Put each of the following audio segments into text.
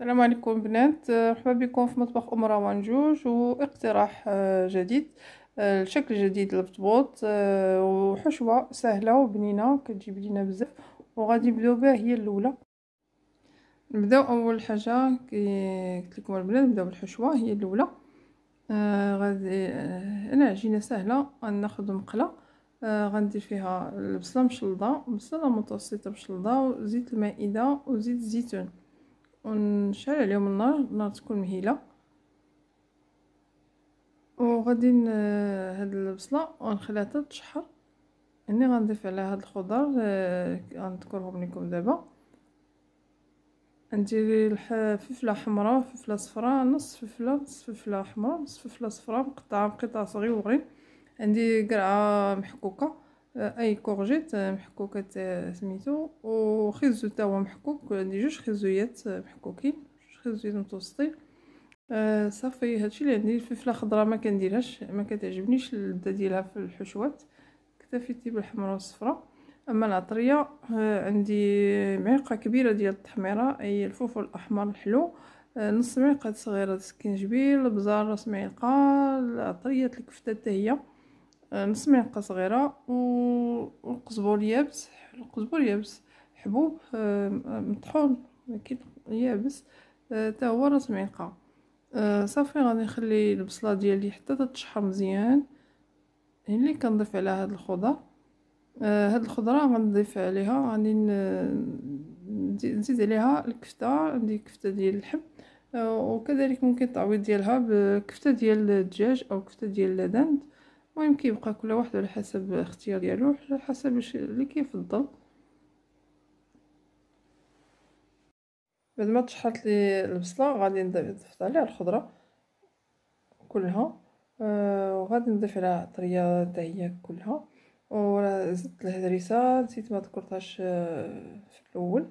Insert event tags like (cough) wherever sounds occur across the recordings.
السلام عليكم بنات مرحبا بكم في مطبخ ام روان جوج واقتراح آه، جديد آه، الشكل جديد للبطبوط آه، وحشوه سهله وبنينه كتجيب لينا بزاف وغادي نبداو بها هي الاولى نبداو اول حاجه كي قلت لكم البنات نبداو بالحشوه هي الاولى غادي انا عجينه سهله غناخذ مقله غندير فيها البصله مشلضه بصله متوسطه مشلضه وزيت المائده وزيت الزيتون ونشعل عليهم النار النار تكون مهيله وغادي هاد البصله ونخليها حتى تشحر هنا غنضيف عليها هاد الخضر آه، غنذكرهم لكم دابا نديري الفلفله حمراء فلفله صفراء نص فلفله نص فلفله حمراء نص فلفله صفراء مقطعه بقطع صغيورين عندي قرعه محكوكه اي كورجيت آه، محكوكه آه، سميتو وخيزو تا هو محكوك عندي جوج خيزويات آه، محكوكين جوج خيزويات متوسطين آه صافي هادشي اللي عندي الفلفله الخضراء ما كنديرهاش ما كتعجبنيش اللذه ديالها في الحشوات اكتفيت بالحمراء والصفراء اما العطريه عندي معلقه كبيره ديال التحميره اي الفلفل الاحمر الحلو نص معلقه صغيره السكنجبير البزار راس معلقه العطريه الكفته حتى هي نص آه، معلقه صغيره والقزبر آه، يابس القزبر آه، يابس حبوب مطحون لكن يابس حتى هو راس معلقه صافي غادي نخلي البصله ديالي حتى تتشحر مزيان يعني اللي كنضيف على هاد الخضر هاد الخضره غنضيف عليها غادي نزيد عليها الكفته عندي كفته ديال اللحم وكذلك ممكن التعويض ديالها بكفته ديال الدجاج او كفته ديال الدند المهم كيبقى كل واحد على حسب الاختيار ديالو على حسب اللي كيفضل بعد ما تشحط لي البصله غادي نضيف عليها الخضره كلها آه، وغادي نضيف عليها العطريه تاع هي كلها وزدت الهريسه نسيت ما ذكرتهاش آه، في الاول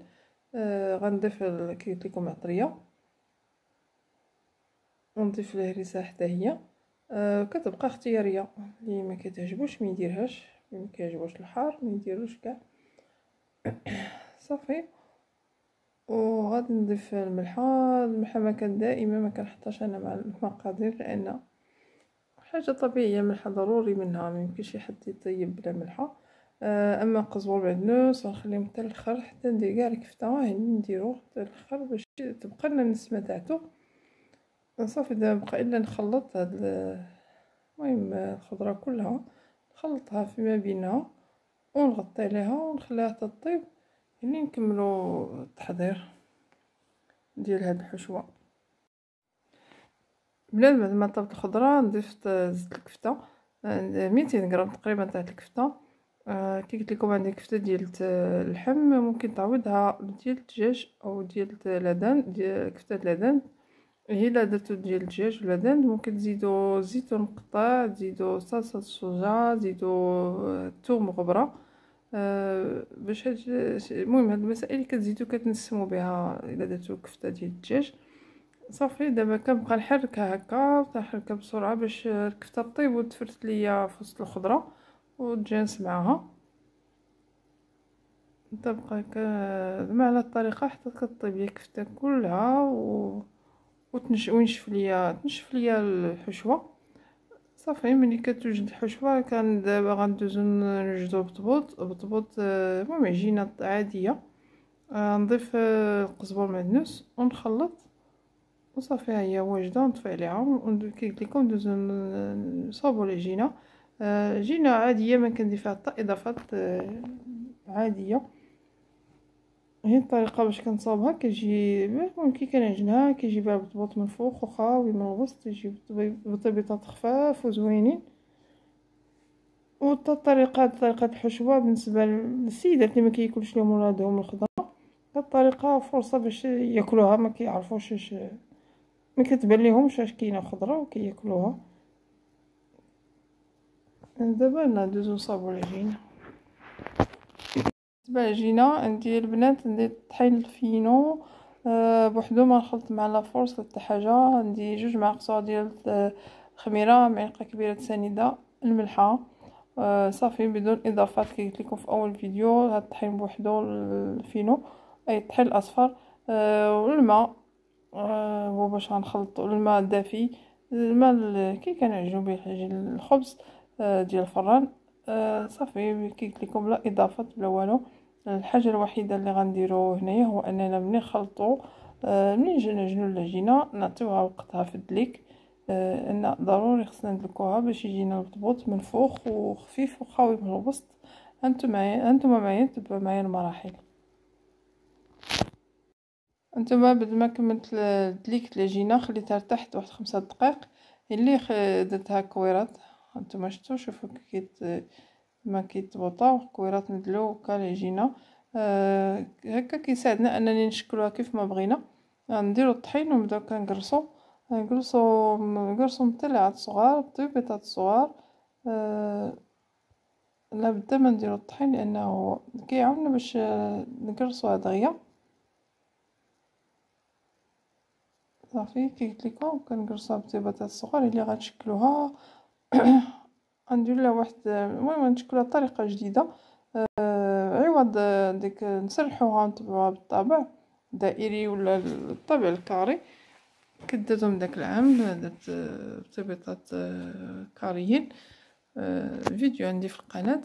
آه، غنضيف كي قلت لكم العطريه ونضيف الهريسه حتى هي آه، كتبقى اختياريه اللي ما كتعجبوش ما يديرهاش ما كيعجبوش الحار ما يديروش كاع (coughs) صافي وغادي نضيف الملحه الملحه ما كان دائما ما كنحطهاش انا مع المقادير لان حاجه طبيعيه الملحه ضروري منها ما يمكنش حد يطيب بلا ملحه آه، اما قزبر بعدنوس غنخليهم حتى الاخر حتى ندير كاع الكفته نديرو حتى الاخر باش تبقى لنا النسمه تاعتو صافي دابا بقى الا نخلط هاد المهم الخضره كلها نخلطها فيما بينها ونغطي عليها ونخليها تطيب يعني نكملو التحضير ديال هاد الحشوه بلاد بعد ما طابت الخضره ضفت زيت الكفته 200 آه، غرام تقريبا تاع الكفته آه، كي قلت لكم عندي كفته ديال اللحم ممكن تعوضها ديال الدجاج او ديال الأذان ديال كفته الأذان هي إيه، لا درتو ديال الدجاج ولا دند ممكن تزيدو زيتون مقطع تزيدو صلصه الشجاع تزيدو الثوم آه، غبره أه باش هاد المهم هاد المسائل اللي كتزيدو كتنسمو بها الا درتو كفته ديال الدجاج صافي دابا كنبقى نحركها هكا تنحركها بسرعه باش الكفته طيب وتفرت ليا في وسط الخضره وتجانس معاها تبقى كما على الطريقه حتى كطيب ليا الكفته كلها و وتنش وينشف ليا تنشف ليا الحشوه صافي ملي كتوجد الحشوه كان دابا غندوز نوجدو بطبوط بطبوط آه، المهم عجينه عاديه آه، نضيف القزبر آه، المعدنوس ونخلط وصافي ها هي واجده نطفي عليها وكيقلت لكم ندوزو نصاوبو العجينه عجينه عاديه ما كندير فيها حتى اضافات عاديه هي الطريقه باش كنصاوبها كتجي المهم كي كنعجنها كيجيبها بالضبط من الفوق وخاوي من الوسط يجي بطبيطات خفاف وزوينين وطا الطريقه طريقه الحشوه بالنسبه للسيدات اللي ما كياكلوش لهم ولادهم الخضره الطريقه فرصه باش ياكلوها ما كيعرفوش اش ما كتبان ليهمش اش كاينه خضره وكياكلوها دابا ندوزو نصاوبو العجينه تبع للعجينه عندي البنات ندير طحين الفينو آه، بوحدو ما نخلط مع لا فورس حتى حاجه عندي جوج معالق صغار ديال الخميره آه، معلقه كبيره سنيده الملحه آه، صافي بدون اضافات كي قلت لكم في اول فيديو هاد الطحين بوحدو الفينو اي الطحين الاصفر والماء هو باش غنخلطو الماء الدافي الماء كي كنعجنو به الخبز ديال الفران آه، كي صافي لكم لا اضافات بلا والو الحاجه الوحيده اللي غنديرو هنايا هو اننا ملي نخلطو آه ملي نجي نجنو العجينه نعطيوها وقتها في الدليك آه، ان ضروري خصنا ندلكوها باش يجينا البطبوط منفوخ وخفيف وخاوي من الوسط معايا انتم معايا تبعوا معايا المراحل انتما بعد ما كملت دليكت العجينه خليتها ارتاحت واحد خمسة دقائق اللي درتها كويرات هانتوما شفتو شوفو كي كيت ما كيتبوطا كويرات ندلو جينا أه هكا كيساعدنا انني نشكلوها كيف ما بغينا نديرو الطحين ونبداو كنقرصو نقرصو نقرصو مطلعات صغار طيبيطات صغار أه لا بدا ما نديرو الطحين لانه كيعاوننا باش آه، نكرصوها دغيا صافي كي قلت لكم بطيبيطات صغار اللي غتشكلوها (clears throat) لها واحد المهم نشكلها بطريقه جديده آه، عوض ديك نسرحوها نطبعوها بالطابع دائري ولا الطابع الكاري كدرتهم داك العام درت بطبيطات آه، كاريين آه، فيديو عندي في القناه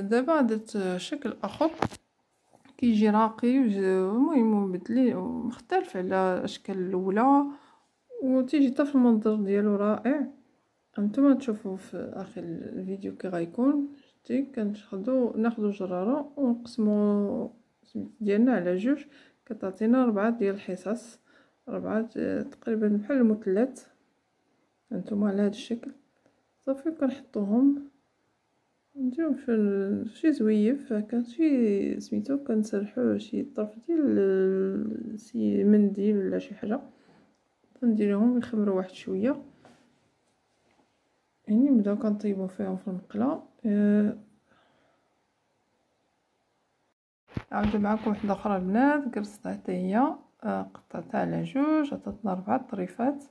دابا درت شكل اخر كيجي راقي المهم بدلي مختلف على الاشكال الاولى وتيجي حتى في المنظر ديالو رائع هانتوما تشوفو في اخر الفيديو كي غيكون شتي كناخدو ناخدو جراره ونقسمو سميتو ديالنا على جوج كتعطينا ربعة ديال الحصص ربعة تقريبا بحال المثلث هانتوما على هاد الشكل صافي كنحطوهم نديرو في شي زويف كان شي سميتو كنسرحوه شي طرف ديال شي منديل ولا شي حاجه كنديروهم يخمروا واحد شويه يعني نبداو كنطيبو فيهم في المقله أه عاودو معاكم وحده اخرى البنات قرصتها حتى هي أه قطعتها على جوج عطاتنا ربعه طريفات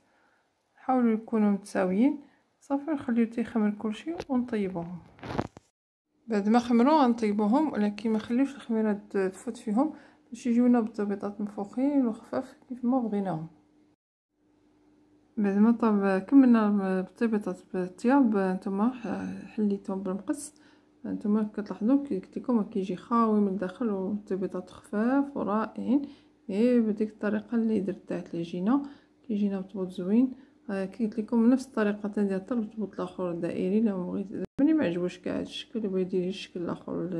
حاولوا يكونوا متساويين صافي نخليو تيخمر كلشي ونطيبوهم بعد ما خمروا غنطيبوهم ولكن ما نخليوش الخميره تفوت فيهم باش يجيونا بالضبيطات منفوخين وخفاف كيف ما بغيناهم بعد ما طاب كملنا بطيبه الطياب نتوما حليتهم بالمقص نتوما كتلاحظوا كي قلت لكم كيجي خاوي من الداخل والطبيطة خفاف ورائعين اي بديك الطريقه اللي درتها العجينه كيجينا مطبوط زوين كي قلت لكم نفس الطريقه تاع ديال الطرب الطبوط الاخر الدائري لو بغيت ملي ما عجبوش كاع الشكل بغيت يدير الشكل الاخر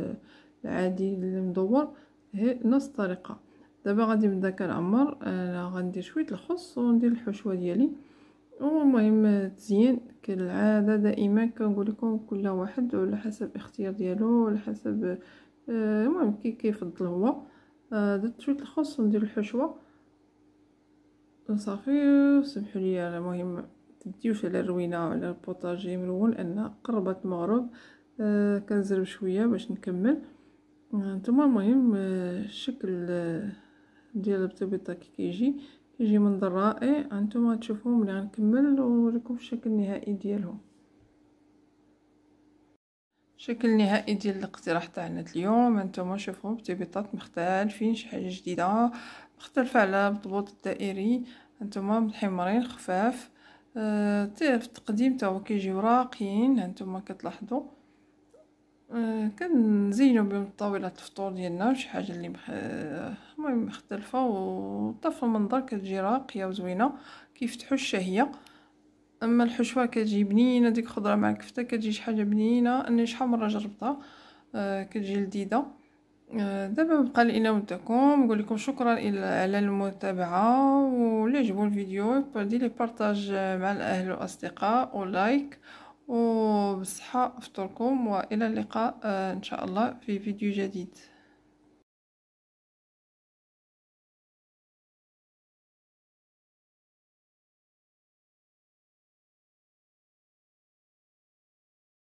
العادي المدور هي نفس الطريقه دابا غادي نبدا كنعمر انا غندير شويه الخص وندير الحشوه ديالي المهم تزيين كالعاده دائما كنقول لكم كل واحد على حسب الاختيار ديالو على حسب آه، المهم كي كيفضل هو آه، درت شويه الخص وندير الحشوه صافي سمحوا لي المهم تديوش على الروينه على البوطاجي ملون ان قربت المغرب آه، كنزرب شويه باش نكمل نتوما المهم الشكل ديال البطاطا كي كيجي يجي منظر رائع انتم تشوفوهم اللي غنكمل ونوريكم الشكل النهائي ديالهم الشكل النهائي ديال الاقتراح تاعنا اليوم انتم شوفوا بتبيطات مختلفين شي حاجه جديده مختلفه على الضبوط الدائري انتم محمرين خفاف اه في التقديم تا هو كيجيو راقيين هانتوما كتلاحظوا آه، كنزينو بهم طاولة الفطور ديالنا شي حاجة اللي مخ... المهم مختلفة وطاف المنظر كتجي راقية وزوينة كيفتحو الشهية اما الحشوه كتجي بنينه ديك الخضره مع الكفته كتجي شي حاجه بنينه اني شحال مره جربتها آه كتجي لذيذه آه دابا بقى لينا متاكم نقول لكم شكرا على المتابعه واللي عجبو الفيديو دير لي بارطاج مع الاهل والاصدقاء ولايك وبصحة افطركم والى اللقاء آه، ان شاء الله في فيديو جديد